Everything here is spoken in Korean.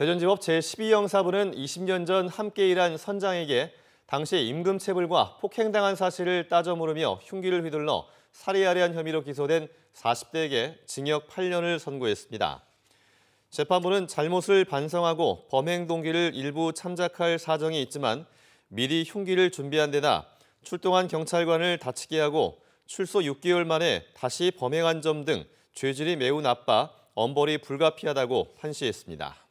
대전지법 제12형 사부는 20년 전 함께 일한 선장에게 당시 임금체불과 폭행당한 사실을 따져 물으며 흉기를 휘둘러 살해하려 한 혐의로 기소된 40대에게 징역 8년을 선고했습니다. 재판부는 잘못을 반성하고 범행 동기를 일부 참작할 사정이 있지만 미리 흉기를 준비한 데다 출동한 경찰관을 다치게 하고 출소 6개월 만에 다시 범행한 점 등 죄질이 매우 나빠 엄벌이 불가피하다고 판시했습니다.